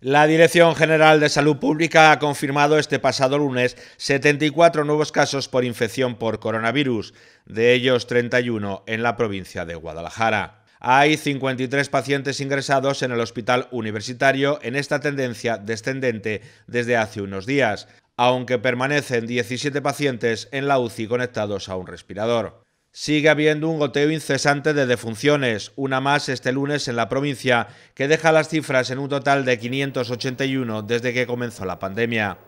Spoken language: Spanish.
La Dirección General de Salud Pública ha confirmado este pasado lunes 74 nuevos casos por infección por coronavirus, de ellos 31 en la provincia de Guadalajara. Hay 53 pacientes ingresados en el hospital universitario en esta tendencia descendente desde hace unos días, aunque permanecen 17 pacientes en la UCI conectados a un respirador. Sigue habiendo un goteo incesante de defunciones, una más este lunes en la provincia, que deja las cifras en un total de 581 desde que comenzó la pandemia.